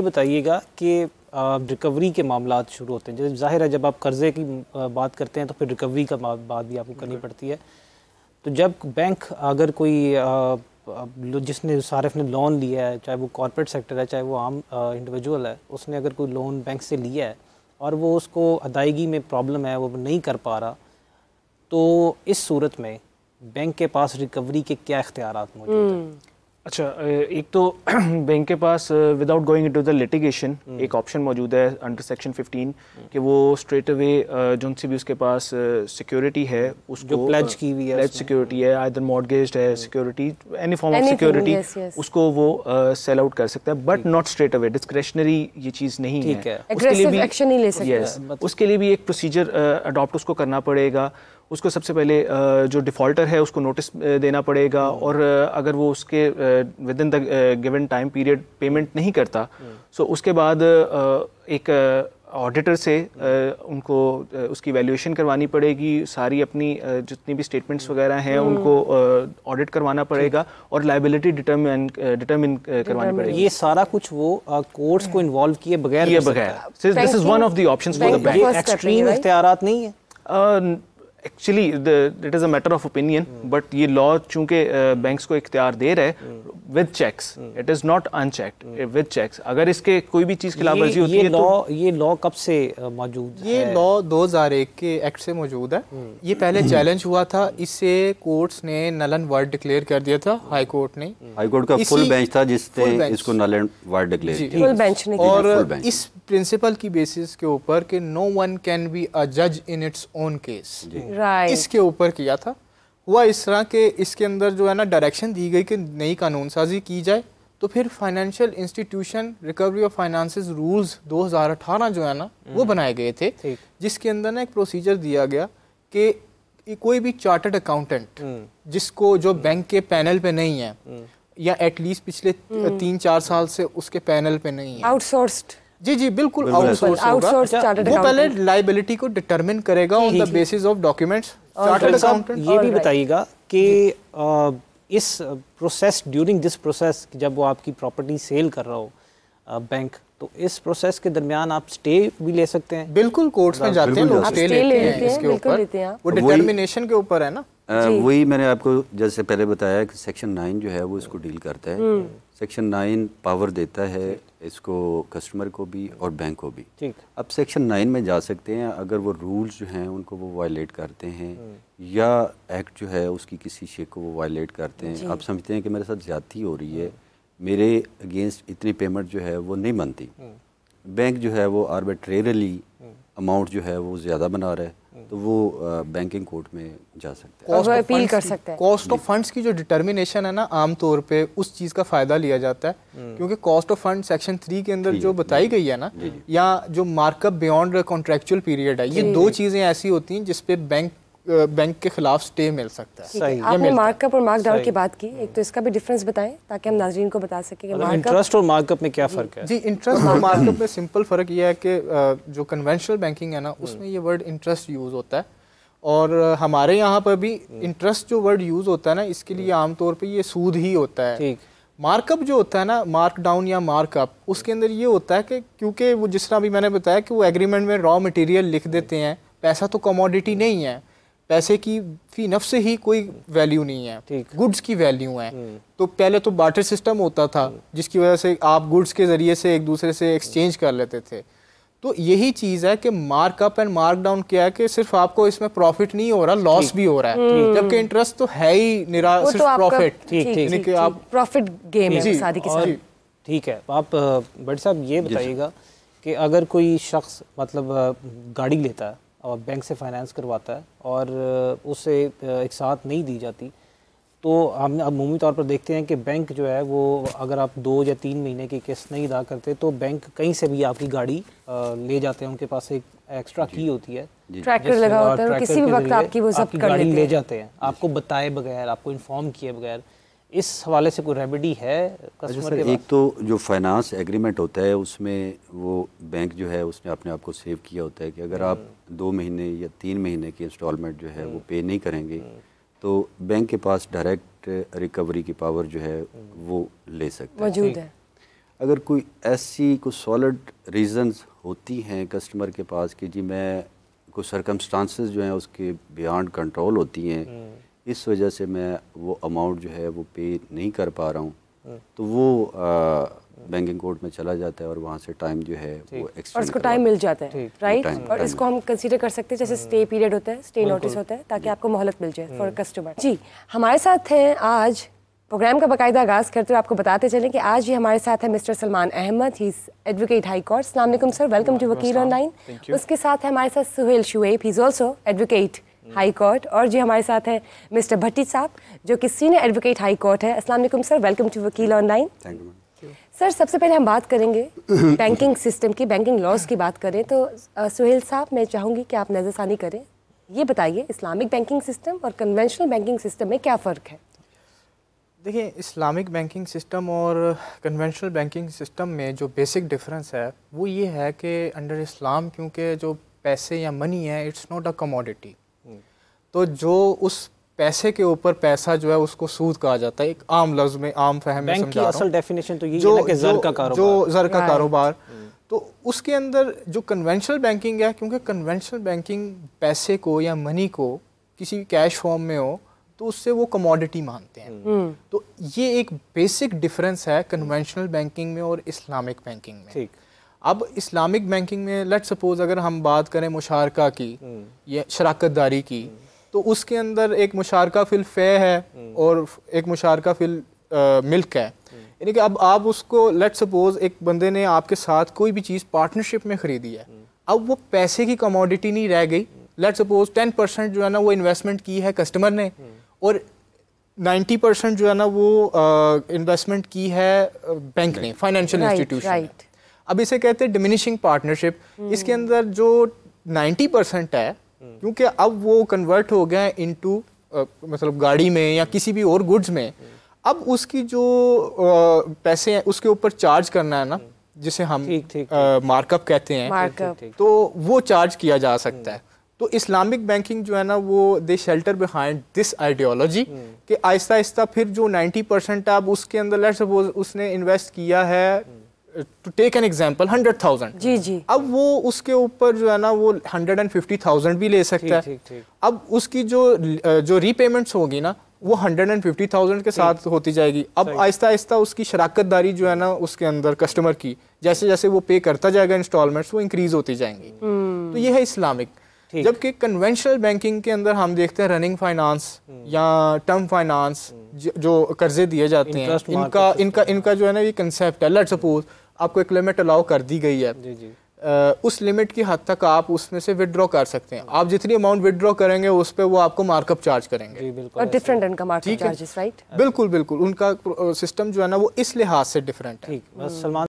ये बताइएगा कि रिकवरी के मामला शुरू होते हैं जैसे जाहिर है जब आप कर्ज़े की बात करते हैं तो फिर रिकवरी का बात भी आपको करनी पड़ती है तो जब बैंक अगर कोई जिसने सारफ ने लोन लिया है चाहे वो कॉरपोरेट सेक्टर है चाहे वो आम इंडिविजुअल है उसने अगर कोई लोन बैंक से लिया है और वो उसको अदायगी में प्रॉब्लम है वो नहीं कर पा रहा तो इस सूरत में बैंक के पास रिकवरी के क्या इख्तियार मौजूद हैं हम्म। अच्छा एक तो बैंक के पास without going into the litigation एक ऑप्शन मौजूद है अंडर सेक्शन 15 कि वो स्ट्रेट अवे जो सी भी उसके पास सिक्योरिटी है उसको प्लेज की हुई है प्लेज सिक्योरिटी है आइदर मॉडगेज है security any form of security उसको वो सेल आउट कर सकता है but not straight away discretionary ये चीज़ नहीं है उसके लिए भी एक्शन नहीं ले सकते मतलब- उसके लिए भी एक प्रोसीजर अडॉप्ट उसको करना पड़ेगा उसको सबसे पहले जो डिफ़ॉल्टर है उसको नोटिस देना पड़ेगा हम्म। और अगर वो उसके within the given time period payment नहीं करता सो हम्म। उसके बाद एक ऑडिटर से उनको उसकी वैल्यूएशन करवानी पड़ेगी सारी अपनी जितनी भी स्टेटमेंट्स हम्म। वगैरह हैं उनको ऑडिट करवाना पड़ेगा और लाइबिलिटी डिटरमिन डिटरमिन करवानी पड़ेगी ये सारा कुछ वो कोर्ट्स को इन्वॉल्व किए बगैर ये बगैर this is one of the options for the bank extreme इख्तियारात नहीं है actually it is a matter of opinion but ये लॉ चूंकि बैंक्स को इख्तियार दे रहा है with checks it is not unchecked with checks अगर इसके कोई भी चीज़ खिलाफ वर्जी होती ये है लॉ तो, ये लॉ कब से मौजूद ये लॉ एक के एक्ट से मौजूद है ये पहले चैलेंज हुआ था इसे कोर्ट्स ने नलन वर्ड डिक्लेयर कर दिया था हाई कोर्ट ने हाई कोर्ट का फुल बेंच था जिसने इसको null and void declare full bench ने और इस प्रिंसिपल की बेसिस के ऊपर कि no one can be a जज in its own case right. इसके ऊपर किया था हुआ इस तरह के इसके अंदर जो है ना डायरेक्शन दी गई कि नई कानून साजी की जाए तो फिर financial institution recovery of finances rules 2018 जो है ना वो हम्म। बनाए गए थे जिसके अंदर ना एक प्रोसीजर दिया गया कि कोई भी चार्टर्ड हम्म। अकाउंटेंट जिसको जो बैंक हम्म। के पैनल पे नहीं है या एटलीस्ट पिछले तीन चार साल से उसके पैनल पे नहीं है आउटसोर्स्ड जी जी बिल्कुल अच्छा, वो पहले लाइबिलिटी को डिटरमिन करेगा on the basis of documents chartered accountant ये भी बताइएगा कि इस प्रोसेस ड्यूरिंग दिस प्रोसेस जब वो आपकी प्रॉपर्टी सेल कर रहा हो बैंक तो इस प्रोसेस के दरमियान आप स्टे भी ले सकते हैं बिल्कुल कोर्ट्स में हाँ, जाते हैं लोग स्टे लेते हैं इसके ऊपर वो डिटरमिनेशन तो के ऊपर है ना हाँ, वही मैंने आपको जैसे पहले बताया कि सेक्शन नाइन जो है वो इसको डील करता है हम्म। सेक्शन नाइन पावर देता है इसको कस्टमर को भी और बैंक को भी ठीक अब सेक्शन नाइन में जा सकते हैं अगर वो रूल्स जो हैं उनको वो वायलेट करते हैं हम्म। या एक्ट जो है उसकी किसी शे को वो वायलेट करते हैं आप समझते हैं कि मेरे साथ ज़्यादती हो रही है हम्म। मेरे अगेंस्ट इतनी पेमेंट जो है वो नहीं बनती बैंक हम्म। जो है वो आर्बिट्रेरली अमाउंट जो है वो ज़्यादा बना रहा है तो वो बैंकिंग कोर्ट में जा सकते हैं अपील कर सकते हैं कॉस्ट ऑफ फंड्स की जो डिटर्मिनेशन है ना आमतौर पे उस चीज़ का फ़ायदा लिया जाता है हम्म। क्योंकि cost of fund section three के अंदर जो बताई गई है ना या जो मार्कअप बियॉन्ड कॉन्ट्रेक्चुअल पीरियड है ये दो चीज़ें ऐसी होती हैं जिसपे बैंक बैंक के खिलाफ स्टे मिल सकता है सही आपने मार्कअप और मार्कडाउन की बात की एक तो इसका भी डिफरेंस बताएं ताकि हम नाजरीन को बता सके इंटरेस्ट मतलब और मार्कअप में क्या फ़र्क है जी इंटरेस्ट और मार्कअप में सिंपल फ़र्क यह है कि जो कन्वेंशनल बैंकिंग है ना उसमें ये वर्ड इंटरेस्ट यूज़ होता है और हमारे यहाँ पर भी इंटरेस्ट हम्म। जो वर्ड यूज़ होता है ना इसके लिए हम्म। आमतौर पर ये सूद ही होता है ठीक मार्कअप जो होता है ना मार्क डाउन या मार्कअप उसके अंदर ये होता है कि क्योंकि वो जिस तरह अभी मैंने बताया कि वो एग्रीमेंट में रॉ मटेरियल लिख देते हैं पैसा तो कमोडिटी नहीं है पैसे की फी नफ से ही कोई वैल्यू नहीं है गुड्स की वैल्यू है हम्म। तो पहले तो बाटर सिस्टम होता था हम्म। जिसकी वजह से आप गुड्स के ज़रिए से एक दूसरे से एक्सचेंज कर लेते थे तो यही चीज़ है कि मार्कअप एंड मार्कडाउन क्या है कि सिर्फ आपको इसमें प्रॉफिट नहीं हो रहा लॉस भी हो रहा है हम्म। जबकि इंटरेस्ट तो है ही निरा तो सिर्फ प्रॉफिट आप प्रॉफिट गेम है शादी के साथ ठीक है आप बट साहब ये बताइएगा कि अगर कोई शख्स मतलब गाड़ी लेता है और बैंक से फाइनेंस करवाता है और उसे एक साथ नहीं दी जाती तो हम अब मूमी तौर पर देखते हैं कि बैंक जो है वो अगर आप दो या तीन महीने की किस्त नहीं अदा करते तो बैंक कहीं से भी आपकी गाड़ी ले जाते हैं उनके पास एक एक्स्ट्रा की होती है ट्रैकर लगा होता है किसी भी वक्त आपकी वो जब्त कर लेते ले जाते हैं आपको बताए बगैर आपको इन्फॉर्म किए बगैर इस हवाले से कोई रेमेडी है कस्टमर अच्छा के एक तो जो फाइनेंस एग्रीमेंट होता है उसमें वो बैंक जो है उसने अपने आप को सेव किया होता है कि अगर आप हम्म। दो महीने या तीन महीने की इंस्टॉलमेंट जो है वो पे हम्म। नहीं करेंगे हम्म। तो बैंक के पास डायरेक्ट रिकवरी की पावर जो है वो ले सकते मौजूद है अगर कोई ऐसी कुछ सॉलिड रीजंस होती हैं कस्टमर के पास कि जी मैं कुछ सरकमस्टांसेस जो हैं उसके बियॉन्ड कंट्रोल होती हैं इस वजह से मैं वो अमाउंट जो है वो पे नहीं कर पा रहा हूँ हाँ। तो वो बैंकिंग कोर्ट में चला जाता है और वहाँ से टाइम जो है वो और इसको टाइम मिल जाता है राइट और इसको हम कंसीडर कर सकते हैं जैसे स्टे हाँ। पीरियड होता है स्टे नोटिस होता है ताकि आपको मोहलत मिल जाए फॉर कस्टमर हाँ। जी हमारे साथ हैं आज प्रोग्राम का बाकायदा आगाज़ करते हुए आपको बताते चलें कि आज ये हमारे साथ है mister Salman Ahmed he advocate high court सलाम sir welcome to Vakil online उसके साथ है हमारे साथ Suhail Shoaib he is also advocate high court और जी हमारे साथ हैं मिस्टर भट्टी साहब जो कि सीनियर एडवोकेट हाई कोर्ट है असल sir welcome to Vakil online sir सबसे पहले हम बात करेंगे बैंकिंग सिस्टम की बैंकिंग लॉज की बात करें तो सुहेल साहब मैं चाहूँगी कि आप नज़रसानी करें ये बताइए इस्लामिक बैंकिंग सिस्टम और कन्वेंशनल बैंकिंग सिस्टम में क्या फ़र्क है देखिए इस्लामिक बैंकिंग सिस्टम और कन्वेंशनल बैंकिंग सिस्टम में जो बेसिक डिफरेंस है वो ये है कि अंडर इस्लाम क्योंकि जो पैसे या मनी है इट्स नॉट अ कमोडिटी तो जो उस पैसे के ऊपर पैसा जो है उसको सूद कहा जाता है एक आम लफ्ज में आम फहम में समझा असल डेफिनेशन तो ये जो, है कि जर का कारोबार जो जर का कारोबार हम्म। तो उसके अंदर जो कन्वेंशनल बैंकिंग है क्योंकि कन्वेंशनल बैंकिंग पैसे को या मनी को किसी कैश फॉर्म में हो तो उससे वो कमोडिटी मानते हैं हम्म। हम्म। तो ये एक बेसिक डिफरेंस है कन्वेंशनल बैंकिंग में और इस्लामिक बैंकिंग में ठीक अब इस्लामिक बैंकिंग में लेट सपोज अगर हम बात करें मुशारका की या शराकत दारी की तो उसके अंदर एक मुशारका फिल फे है हम्म। और एक मुशारका फिल मिल्क है हम्म। यानी कि अब आप उसको लेट सपोज एक बंदे ने आपके साथ कोई भी चीज़ पार्टनरशिप में ख़रीदी है हम्म। अब वो पैसे की कमोडिटी नहीं रह गई लेट सपोज टेन परसेंट जो है ना वो इन्वेस्टमेंट की है कस्टमर ने और नाइन्टी परसेंट जो है ना वो इन्वेस्टमेंट की है बैंक ने फाइनेंशियल इंस्टीट्यूशन अब इसे कहते हैं डिमिनिशिंग पार्टनरशिप इसके अंदर जो नाइन्टी परसेंट है हम्म। क्योंकि अब वो कन्वर्ट हो गए इनटू मतलब गाड़ी में या हम्म। किसी भी और गुड्स में हम्म। अब उसकी जो आ, पैसे हैं उसके ऊपर चार्ज करना है ना जिसे हम मार्कअप कहते हैं तो वो चार्ज किया जा सकता है तो इस्लामिक बैंकिंग जो है ना वो they shelter behind this ideology कि आहिस्ता आहिस्ता फिर जो 90 परसेंट आप उसके अंदर लेट्स सपोज उसने इन्वेस्ट किया है to take an example hundred thousand जी जी अब वो उसके ऊपर जो है ना वो हंड्रेड एंड फिफ्टी थाउजेंड भी ले सकता ठीक, है ठीक, ठीक. अब उसकी जो जो रीपेमेंट्स होगी ना वो हंड्रेड एंड फिफ्टी थाउजेंड के साथ होती जाएगी अब आहिस्ता आहिस्ता उसकी शराकत दारी जो है ना उसके अंदर कस्टमर की जैसे जैसे वो पे करता जाएगा इंस्टॉलमेंट्स वो इंक्रीज होती जाएंगी हम्म. तो ये है इस्लामिक जबकि कन्वेंशनल बैंकिंग के अंदर हम देखते हैं रनिंग फाइनेंस हम्म. या टर्म हम्म. फाइनेंस जो कर्जे दिए जाते हैं इनका इनका इनका जो है ना ये कंसेप्ट है लेट सपोज आपको एक लिमिट अलाउ कर दी गई है जी जी उस लिमिट की हद तक आप उसमें से विदड्रॉ कर सकते हैं आप जितनी अमाउंट विदड्रॉ करेंगे उस पर वो आपको मार्कअप चार्ज करेंगे डिफरेंट उनका मार्कअप चार्जेस राइट बिल्कुल बिल्कुल उनका सिस्टम जो है ना वो इस लिहाज से डिफरेंट है ठीक सलमान